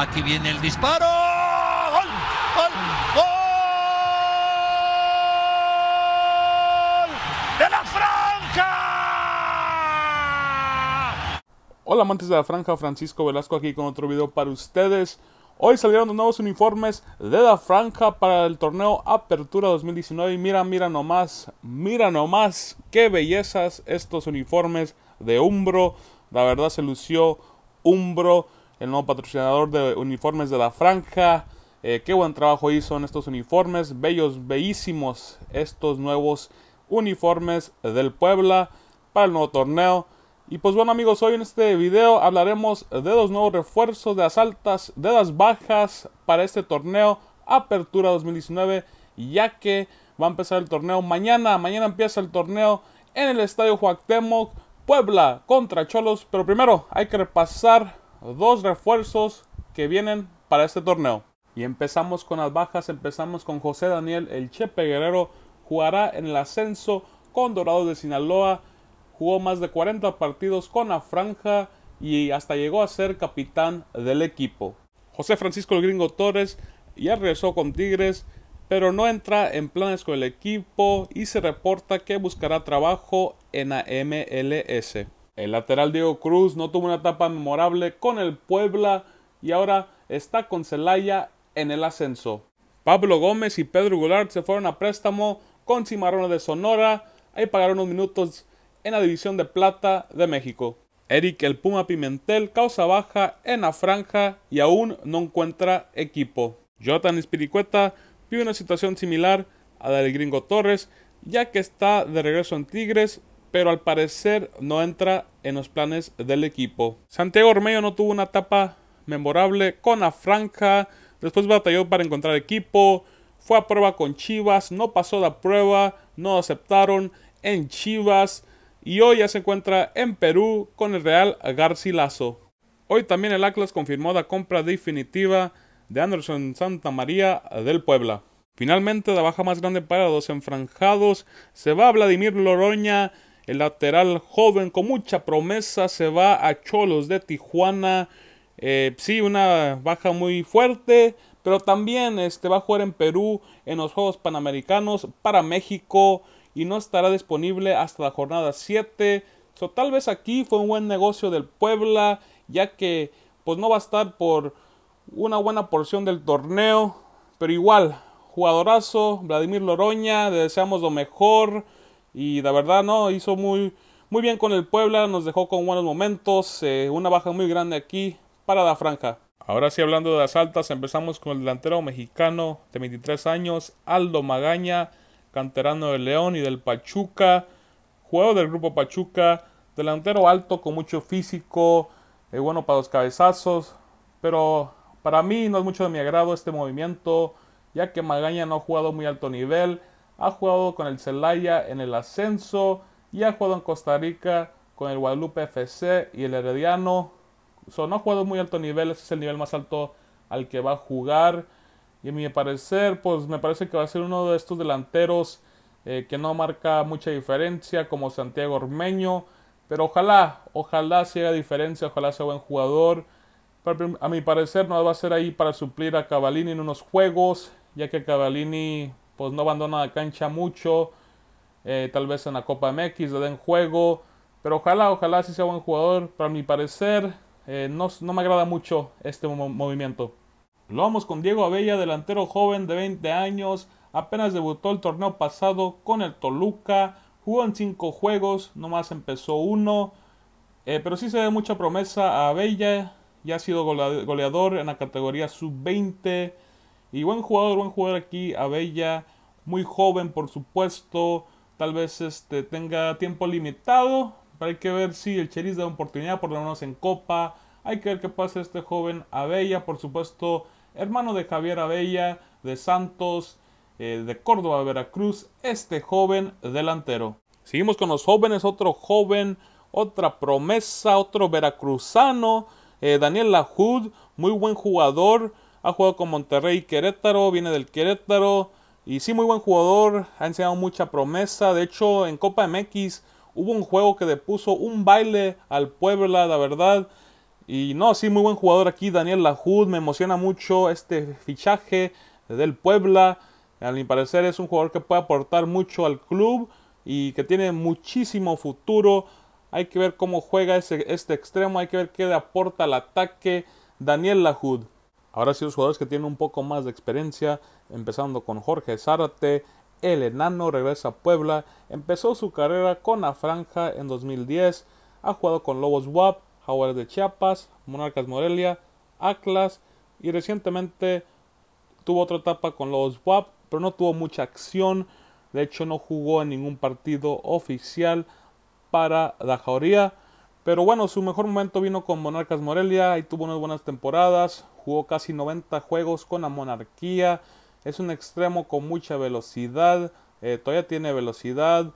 Aquí viene el disparo. ¡Gol! ¡Gol! ¡Gol! ¡De la franja! Hola amantes de la franja, Francisco Velasco aquí con otro video para ustedes. Hoy salieron los nuevos uniformes de la franja para el torneo Apertura 2019. Y mira, mira nomás, mira nomás, qué bellezas estos uniformes de Umbro. La verdad se lució Umbro el nuevo patrocinador de uniformes de la franja. Eh, qué buen trabajo hizo en estos uniformes, bellos, bellísimos estos nuevos uniformes del Puebla para el nuevo torneo. Y pues bueno amigos, hoy en este video hablaremos de los nuevos refuerzos, de las altas, de las bajas para este torneo Apertura 2019, ya que va a empezar el torneo mañana, mañana empieza el torneo en el Estadio Temoc Puebla contra Cholos, pero primero hay que repasar dos refuerzos que vienen para este torneo. Y empezamos con las bajas, empezamos con José Daniel, el Chepe Guerrero jugará en el ascenso con Dorados de Sinaloa, jugó más de 40 partidos con la franja y hasta llegó a ser capitán del equipo. José Francisco el Gringo Torres ya regresó con Tigres, pero no entra en planes con el equipo y se reporta que buscará trabajo en la MLS. El lateral Diego Cruz no tuvo una etapa memorable con el Puebla y ahora está con Celaya en el ascenso. Pablo Gómez y Pedro Goulart se fueron a préstamo con Cimarrones de Sonora y pagaron unos minutos en la División de Plata de México. Eric el Puma Pimentel causa baja en la franja y aún no encuentra equipo. Jonathan Espiricueta vive una situación similar a la del gringo Torres, ya que está de regreso en Tigres pero al parecer no entra en los planes del equipo. Santiago Ormeño no tuvo una etapa memorable con la franja. después batalló para encontrar equipo, fue a prueba con Chivas, no pasó la prueba, no aceptaron en Chivas y hoy ya se encuentra en Perú con el Real Garcilaso. Hoy también el Atlas confirmó la compra definitiva de Anderson Santa María del Puebla. Finalmente, la baja más grande para los enfranjados se va Vladimir Loroña, el lateral joven con mucha promesa se va a Cholos de Tijuana. Eh, sí, una baja muy fuerte, pero también este, va a jugar en Perú en los Juegos Panamericanos para México y no estará disponible hasta la jornada 7. So, tal vez aquí fue un buen negocio del Puebla, ya que pues no va a estar por una buena porción del torneo, pero igual, jugadorazo, Vladimir Loroña, le deseamos lo mejor. Y la verdad, no, hizo muy, muy bien con el Puebla, nos dejó con buenos momentos, eh, una baja muy grande aquí para la franja. Ahora sí, hablando de las altas, empezamos con el delantero mexicano de 23 años, Aldo Magaña, canterano del León y del Pachuca, Juego del grupo Pachuca, delantero alto con mucho físico, eh, bueno para los cabezazos, pero para mí no es mucho de mi agrado este movimiento, ya que Magaña no ha jugado muy alto nivel, ha jugado con el Celaya en el ascenso y ha jugado en Costa Rica con el Guadalupe FC y el Herediano. So, no ha jugado muy alto nivel, ese es el nivel más alto al que va a jugar. Y a mi parecer, pues me parece que va a ser uno de estos delanteros eh, que no marca mucha diferencia, como Santiago Ormeño. Pero ojalá, ojalá se haga diferencia, ojalá sea buen jugador. a mi parecer, no va a ser ahí para suplir a Cavallini en unos juegos, ya que Cavallini pues no abandona la cancha mucho. Eh, tal vez en la Copa MX le den juego. Pero ojalá, ojalá sí sea buen jugador. Para mi parecer, eh, no, me agrada mucho este movimiento. Lo vamos con Diego Abella, delantero joven de 20 años. Apenas debutó el torneo pasado con el Toluca. Jugó en 5 juegos, nomás empezó uno. Eh, pero sí se ve mucha promesa a Abella. Ya ha sido goleador en la categoría sub-20. Y buen jugador, buen jugador aquí, Abella muy joven, por supuesto. Tal vez este, tenga tiempo limitado. Pero hay que ver si el Cheris da oportunidad, por lo menos en Copa. Hay que ver qué pasa este joven Abella, por supuesto, hermano de Javier Abella, de Santos, eh, de Córdoba, Veracruz, este joven delantero. Seguimos con los jóvenes, otro joven, otra promesa, otro veracruzano, eh, Daniel Lajud, muy buen jugador, ha jugado con Monterrey y Querétaro, viene del Querétaro, y sí, muy buen jugador, ha enseñado mucha promesa. De hecho, en Copa MX hubo un juego que le puso un baile al Puebla, la verdad. Y no, sí, muy buen jugador aquí, Daniel Lajud. Me emociona mucho este fichaje del Puebla. A mi parecer es un jugador que puede aportar mucho al club y que tiene muchísimo futuro. Hay que ver cómo juega ese, este extremo, hay que ver qué le aporta al ataque Daniel Lajud. Ahora sí, los jugadores que tienen un poco más de experiencia, empezando con Jorge Zárate, el enano regresa a Puebla, empezó su carrera con la franja en 2010, ha jugado con Lobos WAP, Jaguares de Chiapas, Monarcas Morelia, Atlas y recientemente tuvo otra etapa con Lobos WAP, pero no tuvo mucha acción, de hecho no jugó en ningún partido oficial para la Jauría. Pero bueno, su mejor momento vino con Monarcas Morelia y tuvo unas buenas temporadas, jugó casi 90 juegos con la monarquía. Es un extremo con mucha velocidad. Eh, todavía tiene velocidad.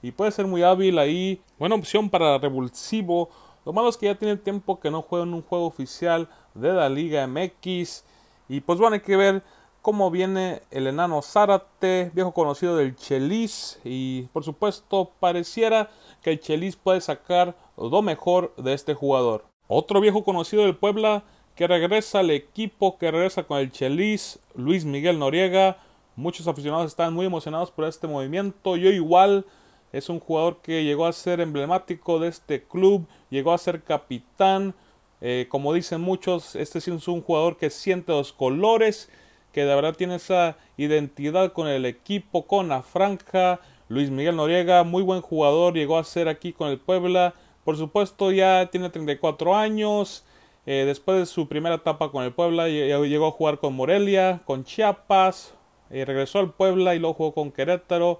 Y puede ser muy hábil ahí. Buena opción para revulsivo. Lo malo es que ya tiene tiempo que no juega en un juego oficial de la Liga MX. Y pues bueno, hay que ver cómo viene el enano Zárate, viejo conocido del Chelis. Y por supuesto, pareciera que el Chelis puede sacar lo mejor de este jugador. Otro viejo conocido del Puebla que regresa al equipo, que regresa con el Chelis, Luis Miguel Noriega. Muchos aficionados están muy emocionados por este movimiento. Yo igual es un jugador que llegó a ser emblemático de este club, llegó a ser capitán. Eh, como dicen muchos, este sí es un jugador que siente los colores, que de verdad tiene esa identidad con el equipo, con la franja. Luis Miguel Noriega, muy buen jugador, llegó a ser aquí con el Puebla. Por supuesto, ya tiene 34 años eh, después de su primera etapa con el Puebla, llegó a jugar con Morelia, con Chiapas, eh, regresó al Puebla y luego jugó con Querétaro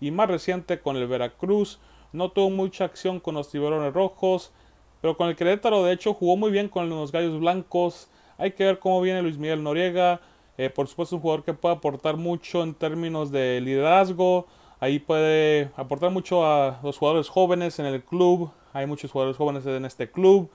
y más reciente con el Veracruz. No tuvo mucha acción con los Tiburones Rojos, pero con el Querétaro de hecho jugó muy bien con los Gallos Blancos. Hay que ver cómo viene Luis Miguel Noriega. Eh, por supuesto, un jugador que puede aportar mucho en términos de liderazgo. Ahí puede aportar mucho a los jugadores jóvenes en el club. Hay muchos jugadores jóvenes en este club.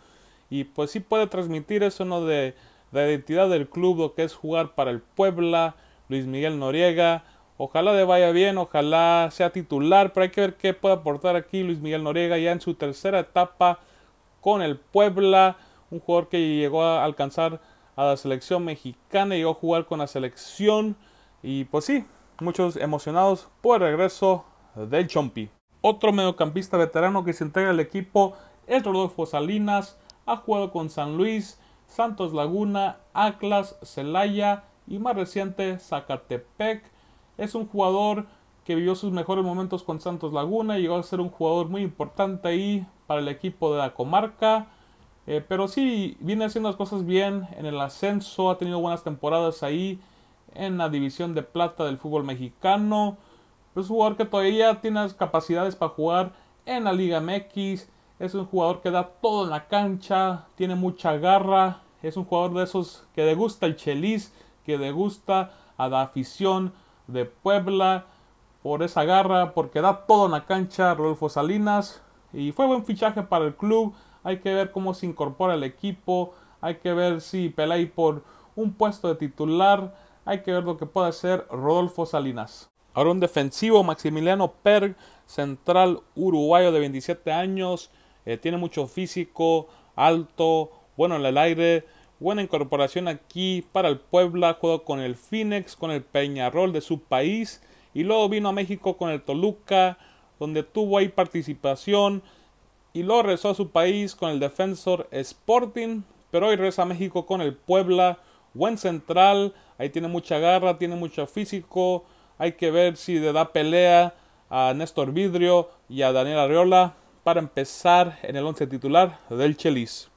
Y pues sí puede transmitir eso, ¿no? De, la identidad del club, lo que es jugar para el Puebla, Luis Miguel Noriega. Ojalá le vaya bien, ojalá sea titular, pero hay que ver qué puede aportar aquí Luis Miguel Noriega ya en su tercera etapa con el Puebla, un jugador que llegó a alcanzar a la selección mexicana, llegó a jugar con la selección y pues sí, muchos emocionados por el regreso del Chompi. Otro mediocampista veterano que se entrega al equipo es Rodolfo Salinas, ha jugado con San Luis, Santos Laguna, Atlas, Celaya y más reciente Zacatepec. Es un jugador que vivió sus mejores momentos con Santos Laguna llegó a ser un jugador muy importante ahí para el equipo de la comarca. Eh, pero sí, viene haciendo las cosas bien en el ascenso, ha tenido buenas temporadas ahí en la división de plata del fútbol mexicano. Es un jugador que todavía tiene las capacidades para jugar en la Liga MX, es un jugador que da todo en la cancha, tiene mucha garra, es un jugador de esos que le gusta el cheliz, que le gusta a la afición de Puebla por esa garra, porque da todo en la cancha Rodolfo Salinas. Y fue buen fichaje para el club. Hay que ver cómo se incorpora el equipo. Hay que ver si pelea por un puesto de titular. Hay que ver lo que puede hacer Rodolfo Salinas. Ahora un defensivo, Maximiliano Perg, central uruguayo de 27 años. Eh, tiene mucho físico, alto, bueno en el aire. Buena incorporación aquí para el Puebla. Jugó con el Phoenix, con el Peñarol de su país. Y luego vino a México con el Toluca, donde tuvo ahí participación. Y luego regresó a su país con el Defensor Sporting. Pero hoy regresa a México con el Puebla. Buen central. Ahí tiene mucha garra, tiene mucho físico. Hay que ver si le da pelea a Néstor Vidrio y a Daniel Arriola para empezar en el once titular del Chelis.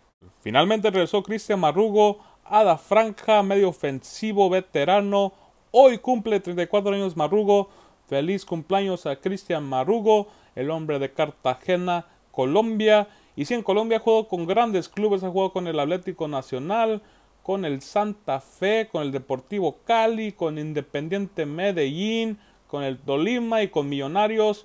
Finalmente regresó Cristian Marrugo Ada franja, medio ofensivo veterano. Hoy cumple 34 años Marrugo. Feliz cumpleaños a Cristian Marrugo, el hombre de Cartagena, Colombia. Y si en Colombia ha jugado con grandes clubes, ha jugado con el Atlético Nacional, con el Santa Fe, con el Deportivo Cali, con Independiente Medellín, con el Tolima y con Millonarios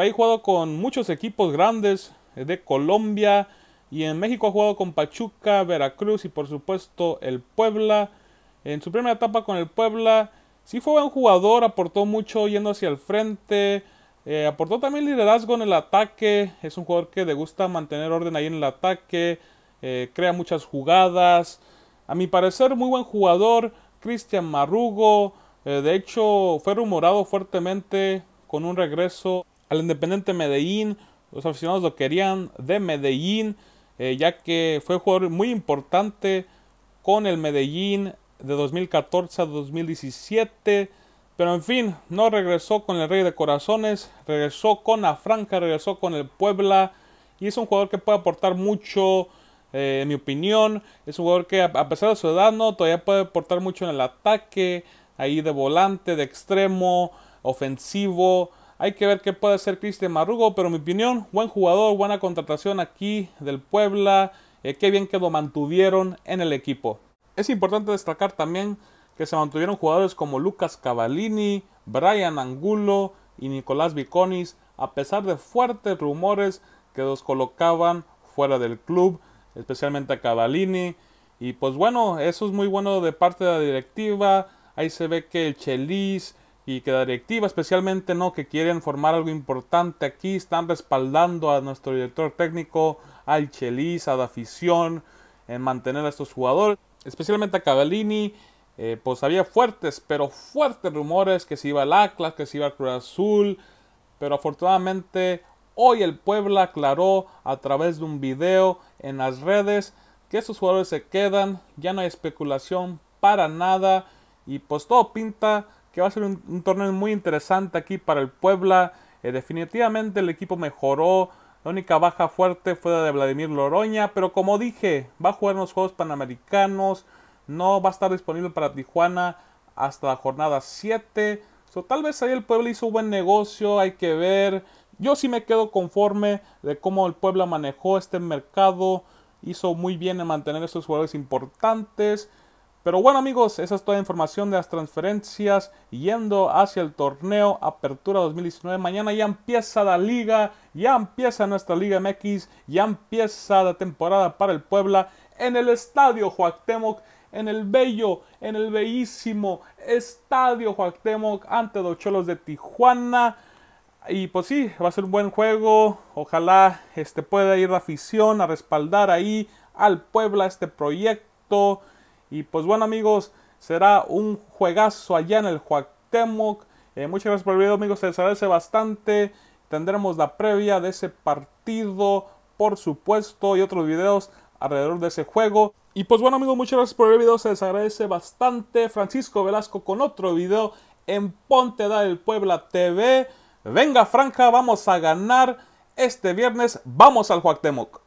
ahí jugado con muchos equipos grandes eh, de Colombia y en México ha jugado con Pachuca, Veracruz y por supuesto el Puebla. En su primera etapa con el Puebla, sí fue buen jugador, aportó mucho yendo hacia el frente, eh, aportó también liderazgo en el ataque, es un jugador que le gusta mantener orden ahí en el ataque, eh, crea muchas jugadas. A mi parecer, muy buen jugador, Cristian Marrugo, de hecho fue rumorado fuertemente con un regreso al Independiente Medellín. Los aficionados lo querían de Medellín, eh, ya que fue jugador muy importante con el Medellín de 2014 a 2017. Pero en fin, no regresó con el Rey de Corazones, regresó con la Franca, regresó con el Puebla. Y es un jugador que puede aportar mucho, eh, en mi opinión. Es un jugador que a pesar de su edad, no, todavía puede aportar mucho en el ataque, ahí de volante, de extremo, ofensivo. Hay que ver qué puede hacer Cristian Marrugo, pero en mi opinión, buen jugador, buena contratación aquí del Puebla. Eh, qué bien que lo mantuvieron en el equipo. Es importante destacar también que se mantuvieron jugadores como Lucas Cavallini, Brian Angulo y Nicolás Viconis, a pesar de fuertes rumores que los colocaban fuera del club, especialmente a Cavallini. Y pues bueno, eso es muy bueno de parte de la directiva. Ahí se ve que el Chelis, y que la directiva especialmente no que quieren formar algo importante aquí están respaldando a nuestro director técnico al Chelis a la afición en mantener a estos jugadores especialmente a Cavallini eh, pues había fuertes pero fuertes rumores que se iba al Atlas que se iba al Cruz Azul pero afortunadamente hoy el Puebla aclaró a través de un video en las redes que estos jugadores se quedan ya no hay especulación para nada y pues todo pinta que va a ser un, torneo muy interesante aquí para el Puebla. Eh, definitivamente el equipo mejoró. La única baja fuerte fue la de Vladimir Loroña, pero como dije, va a jugar en los Juegos Panamericanos. No va a estar disponible para Tijuana hasta la jornada 7. So, tal vez ahí el Puebla hizo un buen negocio, hay que ver. Yo sí me quedo conforme de cómo el Puebla manejó este mercado. Hizo muy bien en mantener estos jugadores importantes. Pero bueno amigos, esa es toda la información de las transferencias yendo hacia el torneo Apertura 2019. Mañana ya empieza la liga, ya empieza nuestra Liga MX, ya empieza la temporada para el Puebla en el estadio Joactemoc, en el bello, en el bellísimo estadio Joactemoc ante los Cholos de Tijuana. Y pues sí, va a ser un buen juego. Ojalá este, pueda ir la afición a respaldar ahí al Puebla este proyecto. Y pues bueno amigos, será un juegazo allá en el Huactemoc. Eh, muchas gracias por el video amigos, se les agradece bastante. Tendremos la previa de ese partido, por supuesto, y otros videos alrededor de ese juego. Y pues bueno amigos, muchas gracias por el video, se les agradece bastante. Francisco Velasco con otro video en Ponte da el Puebla TV. Venga Franja, vamos a ganar este viernes, vamos al Juactemoc.